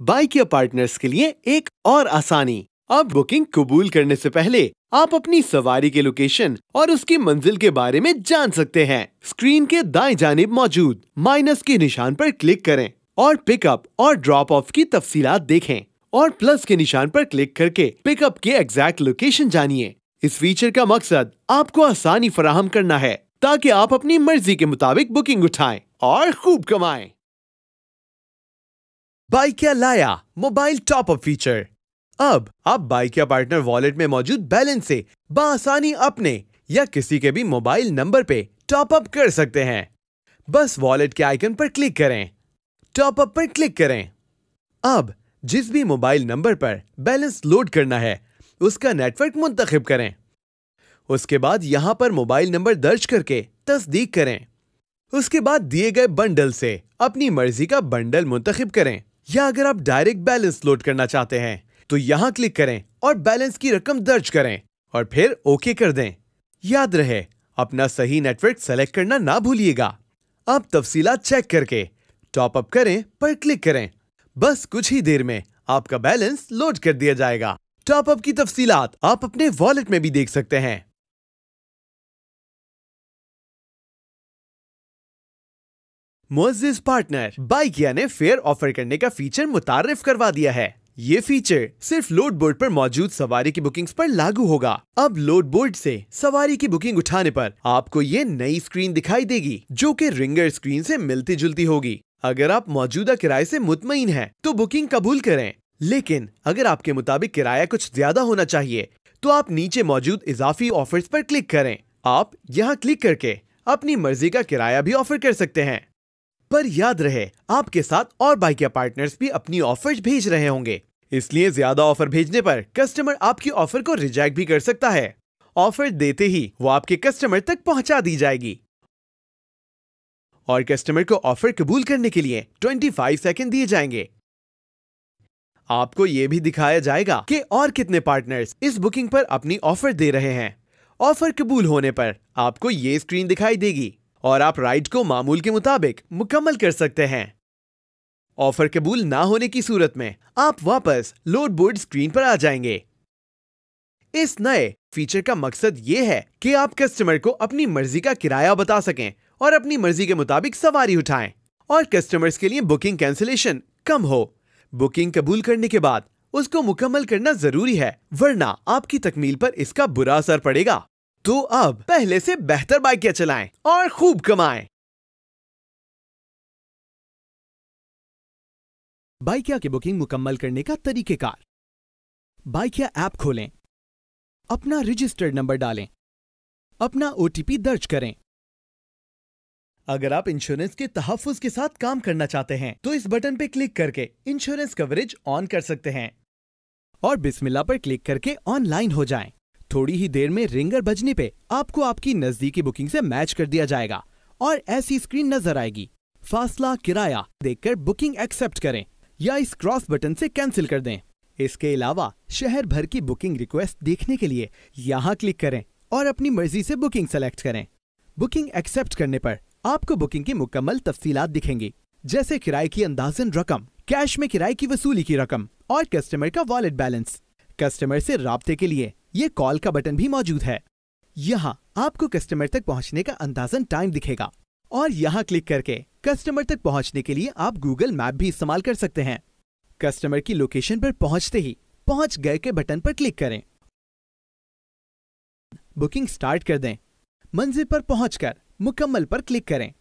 Bike या partners के लिए एक और आसानी अब बुकिंग कबूल करने से पहले आप अपनी सवारी के लोकेशन और उसकी मंजिल के बारे में जान सकते हैं स्क्रीन के दाएं जानब मौजूद माइनस के निशान पर क्लिक करें और पिकअप और ड्रॉप ऑफ की तफसीलात देखें और प्लस के निशान पर क्लिक करके पिकअप के एग्जैक्ट लोकेशन जानिए इस फीचर का मकसद आपको आसानी फराहम करना है ताकि आप अपनी मर्जी के मुताबिक बुकिंग उठाएं और खूब कमाएं बाइकिया लाया मोबाइल टॉप अप फीचर अब आप बाइकिया पार्टनर वॉलेट में मौजूद बैलेंस से बासानी अपने या किसी के भी मोबाइल नंबर पे टॉप अप कर सकते हैं बस वॉलेट के आइकन पर क्लिक करें टॉप अप पर क्लिक करें अब जिस भी मोबाइल नंबर पर बैलेंस लोड करना है उसका नेटवर्क मुंतखब करें उसके बाद यहां पर मोबाइल नंबर दर्ज करके तस्दीक करें उसके बाद दिए गए बंडल से अपनी मर्जी का बंडल मुंतखब करें या अगर आप डायरेक्ट बैलेंस लोड करना चाहते हैं तो यहाँ क्लिक करें और बैलेंस की रकम दर्ज करें और फिर ओके कर दें याद रहे अपना सही नेटवर्क सेलेक्ट करना ना भूलिएगा आप तफसीला चेक करके टॉप अप करें पर क्लिक करें बस कुछ ही देर में आपका बैलेंस लोड कर दिया जाएगा टॉप अप की तफसीलात आप अपने वॉलेट में भी देख सकते हैं मोजिस पार्टनर बाइक ने फेयर ऑफर करने का फीचर मुतारफ करवा दिया है ये फीचर सिर्फ लोड बोर्ड पर मौजूद सवारी की बुकिंग्स पर लागू होगा अब लोड बोर्ड से सवारी की बुकिंग उठाने पर आपको ये नई स्क्रीन दिखाई देगी जो कि रिंगर स्क्रीन से मिलती जुलती होगी अगर आप मौजूदा किराए से मुतमिन हैं तो बुकिंग कबूल करें लेकिन अगर आपके मुताबिक किराया कुछ ज्यादा होना चाहिए तो आप नीचे मौजूद इजाफी ऑफर्स पर क्लिक करें आप यहाँ क्लिक करके अपनी मर्जी का किराया भी ऑफर कर सकते हैं पर याद रहे आपके साथ और बाइकिया पार्टनर्स भी अपनी ऑफर्स भेज रहे होंगे इसलिए ज्यादा ऑफर भेजने पर कस्टमर आपकी ऑफर को रिजेक्ट भी कर सकता है ऑफर देते ही वो आपके कस्टमर तक पहुंचा दी जाएगी और कस्टमर को ऑफर कबूल करने के लिए 25 सेकेंड दिए जाएंगे आपको ये भी दिखाया जाएगा कि और कितने पार्टनर्स इस बुकिंग पर अपनी ऑफर दे रहे हैं ऑफर कबूल होने पर आपको ये स्क्रीन दिखाई देगी और आप राइड को मामूल के मुताबिक मुकम्मल कर सकते हैं ऑफर कबूल ना होने की सूरत में आप वापस लोड बोर्ड स्क्रीन पर आ जाएंगे इस नए फीचर का मकसद ये है कि आप कस्टमर को अपनी मर्जी का किराया बता सकें और अपनी मर्जी के मुताबिक सवारी उठाएं और कस्टमर्स के लिए बुकिंग कैंसिलेशन कम हो बुकिंग कबूल करने के बाद उसको मुकम्मल करना जरूरी है वरना आपकी तकमील पर इसका बुरा असर पड़ेगा तो अब पहले से बेहतर बाइकें चलाएं और खूब कमाएं। बाइकिया की बुकिंग मुकम्मल करने का तरीकेकार बाइकिया ऐप खोलें अपना रजिस्टर्ड नंबर डालें अपना ओटीपी दर्ज करें अगर आप इंश्योरेंस के तहफ़ के साथ काम करना चाहते हैं तो इस बटन पर क्लिक करके इंश्योरेंस कवरेज ऑन कर सकते हैं और बिस्मिल्ला पर क्लिक करके ऑनलाइन हो जाएं। थोड़ी ही देर में रिंगर बजने पे आपको आपकी नजदीकी बुकिंग से मैच कर दिया जाएगा और ऐसी स्क्रीन नजर आएगी फासला किराया देखकर बुकिंग एक्सेप्ट करें या इस क्रॉस बटन से कैंसिल कर दें इसके अलावा शहर भर की बुकिंग रिक्वेस्ट देखने के लिए यहाँ क्लिक करें और अपनी मर्जी से बुकिंग सेलेक्ट करें बुकिंग एक्सेप्ट करने पर आपको बुकिंग की मुकम्मल तफसीलात दिखेंगी जैसे किराए की अंदाजन रकम कैश में किराए की वसूली की रकम और कस्टमर का वॉलेट बैलेंस कस्टमर से रबते के लिए ये कॉल का बटन भी मौजूद है यहाँ आपको कस्टमर तक पहुँचने का अंदाजन टाइम दिखेगा और यहाँ क्लिक करके कस्टमर तक पहुँचने के लिए आप गूगल मैप भी इस्तेमाल कर सकते हैं कस्टमर की लोकेशन पर पहुँचते ही पहुँच गए के बटन पर क्लिक करें बुकिंग स्टार्ट कर दें मंजिल पर पहुंचकर मुकम्मल पर क्लिक करें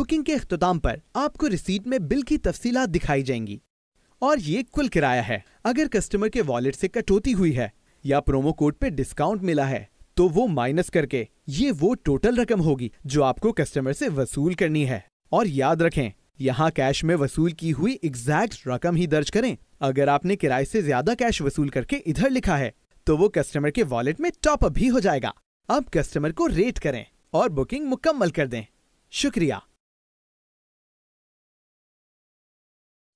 बुकिंग के अख्ताम पर आपको रिसीट में बिल की तफसीलात दिखाई जाएंगी और ये कुल किराया है अगर कस्टमर के वॉलेट से कटौती हुई है या प्रोमो कोड पे डिस्काउंट मिला है तो वो माइनस करके ये वो टोटल रकम होगी जो आपको कस्टमर से वसूल करनी है और याद रखें यहाँ कैश में वसूल की हुई एग्जैक्ट रकम ही दर्ज करें अगर आपने किराए से ज्यादा कैश वसूल करके इधर लिखा है तो वो कस्टमर के वॉलेट में टॉप अप भी हो जाएगा अब कस्टमर को रेट करें और बुकिंग मुकम्मल कर दें शुक्रिया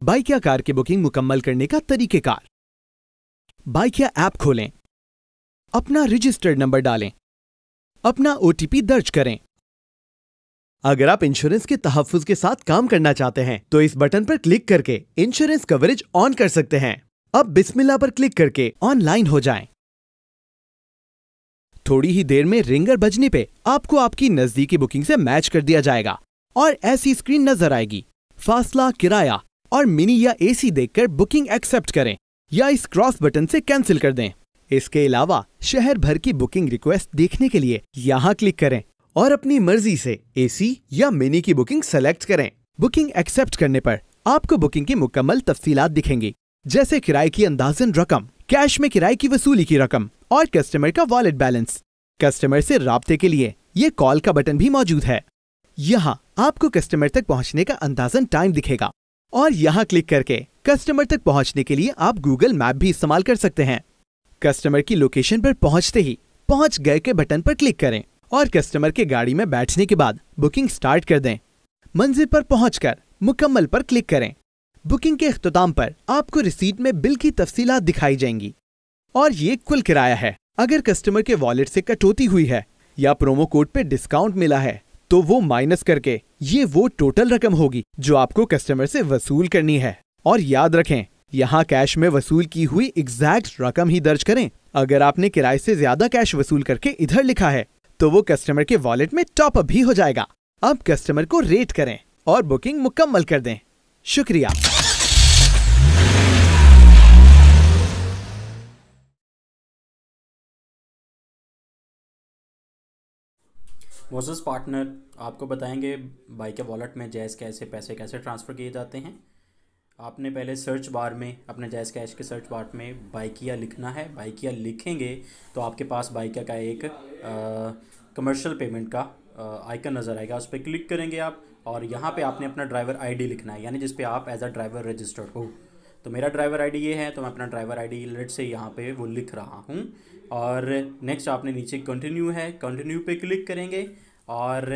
बाइक या कार की बुकिंग मुकम्मल करने का तरीकेकार बाइक या ऐप खोलें अपना रजिस्टर्ड नंबर डालें अपना ओटीपी दर्ज करें अगर आप इंश्योरेंस के तहफ़ के साथ काम करना चाहते हैं तो इस बटन पर क्लिक करके इंश्योरेंस कवरेज ऑन कर सकते हैं अब बिस्मिल्ला पर क्लिक करके ऑनलाइन हो जाएं। थोड़ी ही देर में रिंगर बजने पे आपको आपकी नजदीकी बुकिंग से मैच कर दिया जाएगा और ऐसी स्क्रीन नजर आएगी फासला किराया और मिनी या एसी देखकर बुकिंग एक्सेप्ट करें या इस क्रॉस बटन से कैंसिल कर दें इसके अलावा शहर भर की बुकिंग रिक्वेस्ट देखने के लिए यहाँ क्लिक करें और अपनी मर्जी से एसी या मिनी की बुकिंग सेलेक्ट करें बुकिंग एक्सेप्ट करने पर आपको बुकिंग की मुकम्मल तफसीलात दिखेंगी जैसे किराए की अंदाजन रकम कैश में किराए की वसूली की रकम और कस्टमर का वॉलेट बैलेंस कस्टमर से रबते के लिए ये कॉल का बटन भी मौजूद है यहाँ आपको कस्टमर तक पहुँचने का अंदाजन टाइम दिखेगा और यहाँ क्लिक करके कस्टमर तक पहुँचने के लिए आप गूगल मैप भी इस्तेमाल कर सकते हैं कस्टमर की लोकेशन पर पहुँचते ही पहुँच गए के बटन पर क्लिक करें और कस्टमर के गाड़ी में बैठने के बाद बुकिंग स्टार्ट कर दें मंजिल पर कर मुकम्मल पर क्लिक करें बुकिंग के अख्ताम पर आपको रिसीट में बिल की तफसीलात दिखाई जाएंगी और ये कुल किराया है अगर कस्टमर के वॉलेट से कटौती हुई है या प्रोमो कोड पे डिस्काउंट मिला है तो वो माइनस करके ये वो टोटल रकम होगी जो आपको कस्टमर से वसूल करनी है और याद रखें यहाँ कैश में वसूल की हुई एग्जैक्ट रकम ही दर्ज करें अगर आपने किराए से ज्यादा कैश वसूल करके इधर लिखा है तो वो कस्टमर के वॉलेट में टॉप अप भी हो जाएगा अब कस्टमर को रेट करें और बुकिंग मुकम्मल कर दें शुक्रिया मोजस पार्टनर आपको बताएंगे बाई के वॉलेट में जैस कैसे पैसे कैसे ट्रांसफ़र किए जाते हैं आपने पहले सर्च बार में अपने जैस कैश के सर्च बार में बाइकिया लिखना है बाइकिया लिखेंगे तो आपके पास बाइकिया का एक कमर्शियल पेमेंट का आइकन नज़र आएगा उस पर क्लिक करेंगे आप और यहाँ पे आपने अपना ड्राइवर आईडी लिखना है यानी जिस पे आप एज अ ड्राइवर रजिस्टर्ड हो तो मेरा ड्राइवर आईडी ये है तो मैं अपना ड्राइवर आईडी लेट से यहाँ पे वो लिख रहा हूँ और नेक्स्ट आपने नीचे कंटिन्यू है कंटिन्यू पे क्लिक करेंगे और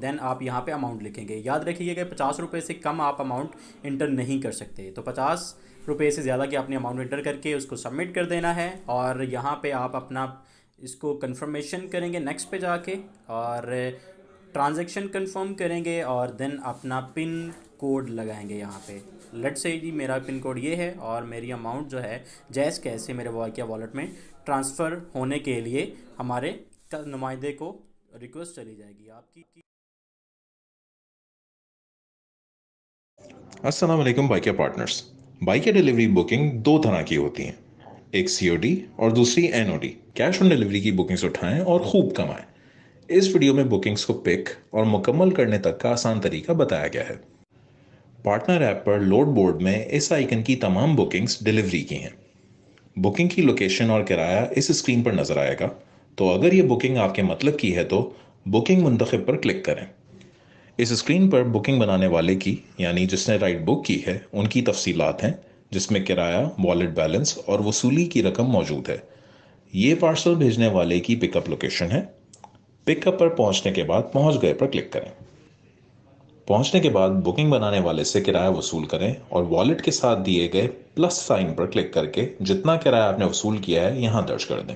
देन आप यहाँ पे अमाउंट लिखेंगे याद रखिएगा पचास रुपये से कम आप अमाउंट इंटर नहीं कर सकते तो पचास रुपये से ज़्यादा की आपने अमाउंट इंटर करके उसको सबमिट कर देना है और यहाँ पे आप अपना इसको कंफर्मेशन करेंगे नेक्स्ट पे जाके और ट्रांजेक्शन कन्फर्म करेंगे और देन अपना पिन कोड लगाएंगे यहाँ पे लेट से जी मेरा पिन कोड ये है और मेरी अमाउंट जो है जैस कैसे मेरे वाकिया वॉलेट में ट्रांसफ़र होने के लिए हमारे नुमाइंदे को रिक्वेस्ट चली जाएगी आपकी असलम Bykea partners Bykea delivery booking दो तरह की होती हैं एक सी और दूसरी एन कैश ऑन डिलीवरी की बुकिंग्स उठाएं और खूब कमाएं इस वीडियो में बुकिंग्स को पिक और मुकम्मल करने तक का आसान तरीका बताया गया है पार्टनर ऐप पर लोड बोर्ड में इस आइकन की तमाम बुकिंग्स डिलीवरी की हैं बुकिंग की लोकेशन और किराया इस स्क्रीन पर नज़र आएगा तो अगर ये बुकिंग आपके मतलब की है तो बुकिंग मुंतखब पर क्लिक करें इस स्क्रीन पर बुकिंग बनाने वाले की यानी जिसने राइड बुक की है उनकी तफसीलात हैं जिसमें किराया वॉलेट बैलेंस और वसूली की रकम मौजूद है ये पार्सल भेजने वाले की पिकअप लोकेशन है पिकअप पर पहुंचने के बाद पहुंच गए पर क्लिक करें पहुंचने के बाद बुकिंग बनाने वाले से किराया वसूल करें और वॉलेट के साथ दिए गए प्लस साइन पर क्लिक करके जितना किराया आपने वसूल किया है यहाँ दर्ज कर दें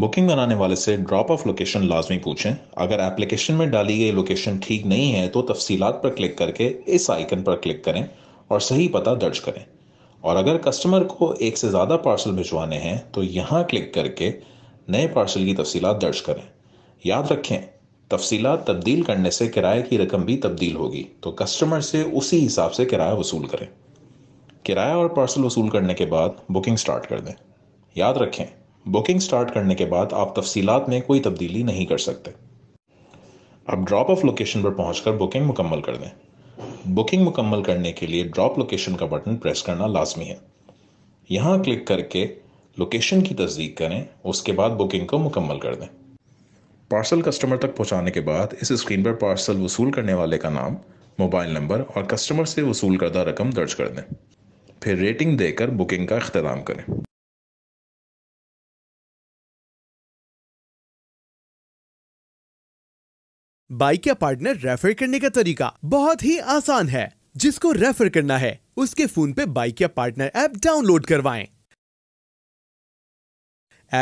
बुकिंग बनाने वाले से ड्रॉप ऑफ लोकेशन लाजमी पूछें अगर एप्लीकेशन में डाली गई लोकेशन ठीक नहीं है तो तफसीलात पर क्लिक करके इस आइकन पर क्लिक करें और सही पता दर्ज करें और अगर कस्टमर को एक से ज़्यादा पार्सल भिजवाने हैं तो यहाँ क्लिक करके नए पार्सल की तफसीलात दर्ज करें याद रखें तफसीला तब्दील करने से किराए की रकम भी तब्दील होगी तो कस्टमर से उसी हिसाब से किराया वसूल करें किराया और पार्सल वसूल करने के बाद बुकिंग स्टार्ट कर दें याद रखें बुकिंग स्टार्ट करने के बाद आप तफसीलात में कोई तब्दीली नहीं कर सकते अब ड्रॉप ऑफ लोकेशन पर पहुंचकर बुकिंग मुकम्मल कर दें बुकिंग मुकम्मल करने के लिए ड्रॉप लोकेशन का बटन प्रेस करना लाजमी है यहाँ क्लिक करके लोकेशन की तस्दीक करें उसके बाद बुकिंग को मुकम्मल कर दें पार्सल कस्टमर तक पहुंचाने के बाद इस स्क्रीन पर पार्सल वसूल करने वाले का नाम मोबाइल नंबर और कस्टमर से वसूल करदा रकम दर्ज कर दें फिर रेटिंग देकर बुकिंग का अख्ताम करें बाइक या पार्टनर रेफर करने का तरीका बहुत ही आसान है जिसको रेफर करना है उसके फोन पे बाइक या पार्टनर ऐप डाउनलोड करवाएं।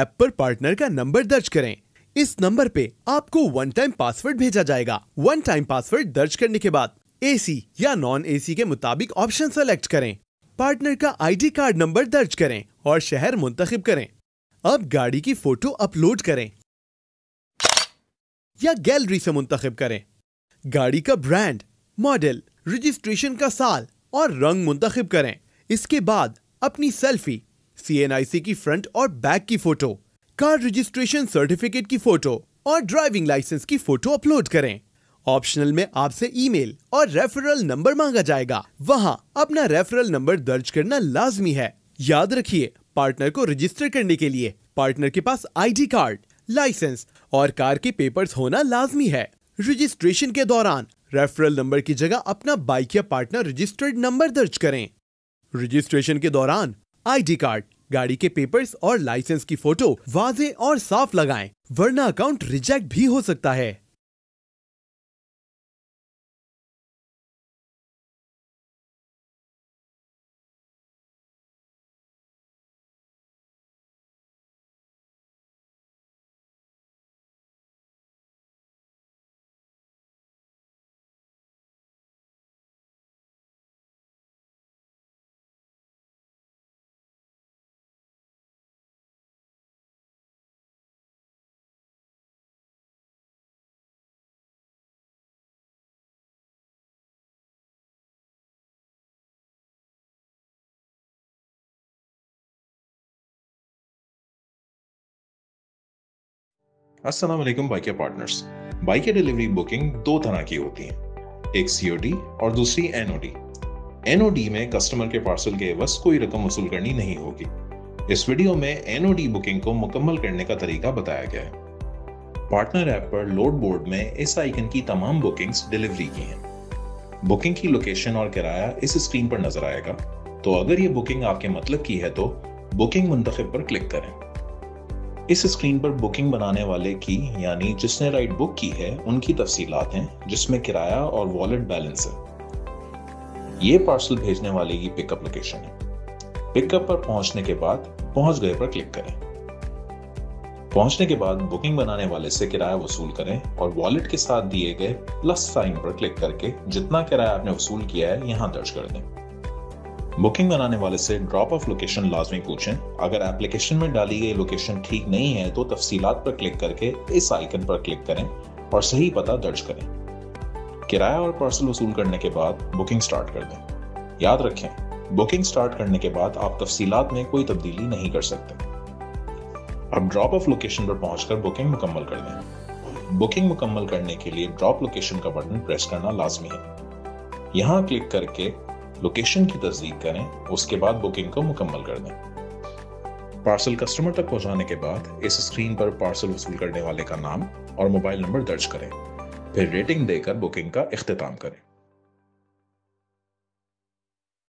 ऐप पर पार्टनर का नंबर दर्ज करें इस नंबर पे आपको वन टाइम पासवर्ड भेजा जाएगा वन टाइम पासवर्ड दर्ज करने के बाद एसी या नॉन एसी के मुताबिक ऑप्शन सेलेक्ट करें पार्टनर का आईडी कार्ड नंबर दर्ज करें और शहर मुंतखब करें अब गाड़ी की फोटो अपलोड करें या गैलरी से मुंतखब करें गाड़ी का ब्रांड मॉडल रजिस्ट्रेशन का साल और रंग मुंतखब करें इसके बाद अपनी सेल्फी सी की फ्रंट और बैक की फोटो कार रजिस्ट्रेशन सर्टिफिकेट की फोटो और ड्राइविंग लाइसेंस की फोटो अपलोड करें ऑप्शनल में आपसे ईमेल और रेफरल नंबर मांगा जाएगा वहाँ अपना रेफरल नंबर दर्ज करना लाजमी है याद रखिए पार्टनर को रजिस्टर करने के लिए पार्टनर के पास आईडी कार्ड लाइसेंस और कार के पेपर्स होना लाजमी है रजिस्ट्रेशन के दौरान रेफरल नंबर की जगह अपना बाइक या पार्टनर रजिस्टर्ड नंबर दर्ज करें रजिस्ट्रेशन के दौरान आईडी कार्ड गाड़ी के पेपर्स और लाइसेंस की फोटो वाजे और साफ लगाएं वरना अकाउंट रिजेक्ट भी हो सकता है अस्सलाम वालेकुम पार्टनर्स बाइक डिलीवरी बुकिंग दो तरह की होती है एक सी और दूसरी एनओडी एनओडी में कस्टमर के पार्सल के बस कोई रकम वसूल करनी नहीं होगी इस वीडियो में डी बुकिंग को मुकम्मल करने का तरीका बताया गया है पार्टनर ऐप पर लोड बोर्ड में इस आइकन की तमाम बुकिंग्स डिलीवरी की हैं बुकिंग की लोकेशन और किराया इस स्क्रीन पर नजर आएगा तो अगर ये बुकिंग आपके मतलब की है तो बुकिंग मंतखब पर क्लिक करें इस स्क्रीन पर बुकिंग बनाने वाले की यानी जिसने राइड बुक की है उनकी तफसीलात हैं जिसमें किराया और वॉलेट बैलेंस है ये पार्सल भेजने वाले की पिकअप लोकेशन है पिकअप पर पहुंचने के बाद पहुंच गए पर क्लिक करें पहुंचने के बाद बुकिंग बनाने वाले से किराया वसूल करें और वॉलेट के साथ दिए गए प्लस साइन पर क्लिक करके जितना किराया आपने वसूल किया है यहां दर्ज कर दें बुकिंग बनाने वाले से ड्रॉप ऑफ लोकेशन लाजमी पूछें अगर एप्लीकेशन में डाली गई लोकेशन ठीक नहीं है तो तफसीलात पर क्लिक करके इस आइकन पर क्लिक करें और सही पता दर्ज करें किराया और पार्सल वसूल करने के बाद बुकिंग स्टार्ट कर दें याद रखें बुकिंग स्टार्ट करने के बाद आप तफसीलात में कोई तब्दीली नहीं कर सकते अब ड्रॉप ऑफ लोकेशन पर पहुंचकर बुकिंग मुकम्मल कर दें बुकिंग मुकम्मल करने के लिए ड्रॉप लोकेशन का बटन प्रेस करना लाजमी है यहाँ क्लिक करके लोकेशन की तस्दीक करें उसके बाद बुकिंग को मुकम्मल कर दें पार्सल कस्टमर तक पहुंचाने के बाद इस स्क्रीन पर पार्सल वसूल करने वाले का नाम और मोबाइल नंबर दर्ज करें फिर रेटिंग देकर बुकिंग का अख्ताम करें